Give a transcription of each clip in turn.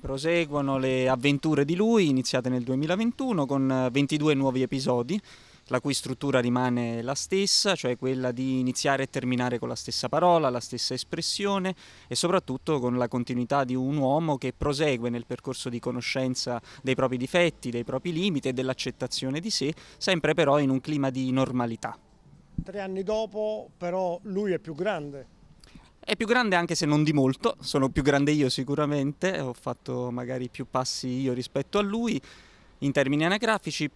Proseguono le avventure di lui, iniziate nel 2021 con 22 eh, nuovi episodi, la cui struttura rimane la stessa, cioè quella di iniziare e terminare con la stessa parola, la stessa espressione e soprattutto con la continuità di un uomo che prosegue nel percorso di conoscenza dei propri difetti, dei propri limiti e dell'accettazione di sé, sempre però in un clima di normalità. Tre anni dopo però lui è più grande è più grande anche se non di molto, sono più grande io sicuramente, ho fatto magari più passi io rispetto a lui in termini anagrafici,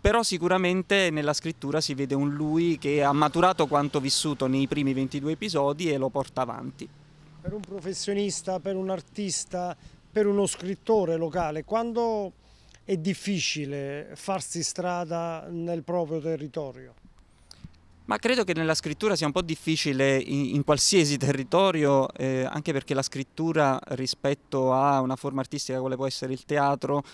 però sicuramente nella scrittura si vede un lui che ha maturato quanto vissuto nei primi 22 episodi e lo porta avanti. Per un professionista, per un artista, per uno scrittore locale, quando è difficile farsi strada nel proprio territorio? Ma credo che nella scrittura sia un po' difficile in, in qualsiasi territorio, eh, anche perché la scrittura rispetto a una forma artistica quale può essere il teatro,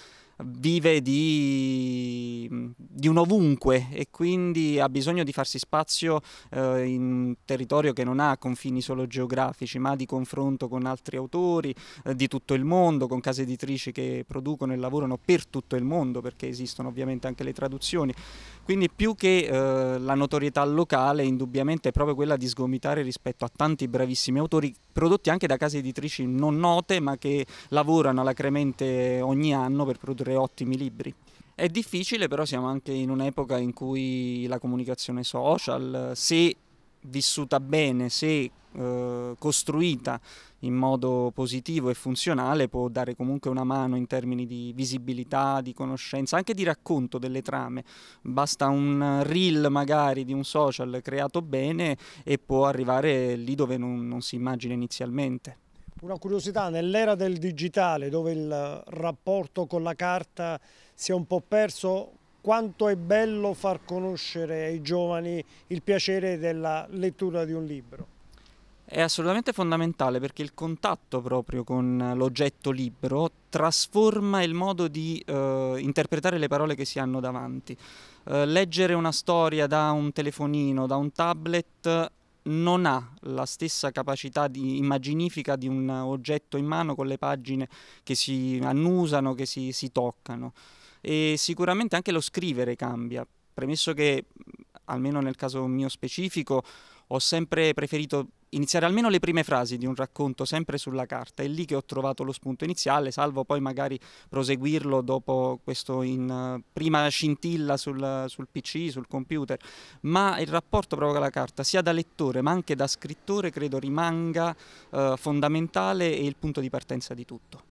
vive di, di, un ovunque e quindi ha bisogno di farsi spazio eh, in un territorio che non ha confini solo geografici, ma di confronto con altri autori eh, di tutto il mondo, con case editrici che producono e lavorano per tutto il mondo, perché esistono ovviamente anche le traduzioni. Quindi più che eh, la notorietà locale, indubbiamente è proprio quella di sgomitare rispetto a tanti bravissimi autori prodotti anche da case editrici non note, ma che lavorano alacremente ogni anno per produrre tre ottimi libri. È difficile, però siamo anche in un'epoca in cui la comunicazione social, se vissuta bene, se eh, costruita in modo positivo e funzionale, può dare comunque una mano in termini di visibilità, di conoscenza, anche di racconto delle trame. Basta un reel magari di un social creato bene e può arrivare lì dove non, non si immagina inizialmente. Una curiosità, nell'era del digitale dove il rapporto con la carta si è un po' perso, quanto è bello far conoscere ai giovani il piacere della lettura di un libro? È assolutamente fondamentale perché il contatto proprio con l'oggetto libro trasforma il modo di eh, interpretare le parole che si hanno davanti. Eh, leggere una storia da un telefonino, da un tablet non ha la stessa capacità di, immaginifica di un oggetto in mano con le pagine che si annusano, che si, si toccano. E sicuramente anche lo scrivere cambia, premesso che, almeno nel caso mio specifico, ho sempre preferito iniziare almeno le prime frasi di un racconto sempre sulla carta, è lì che ho trovato lo spunto iniziale, salvo poi magari proseguirlo dopo questo in uh, prima scintilla sul, sul, PC, sul computer, ma il rapporto proprio con la carta, sia da lettore ma anche da scrittore, credo rimanga uh, fondamentale e il punto di partenza di tutto.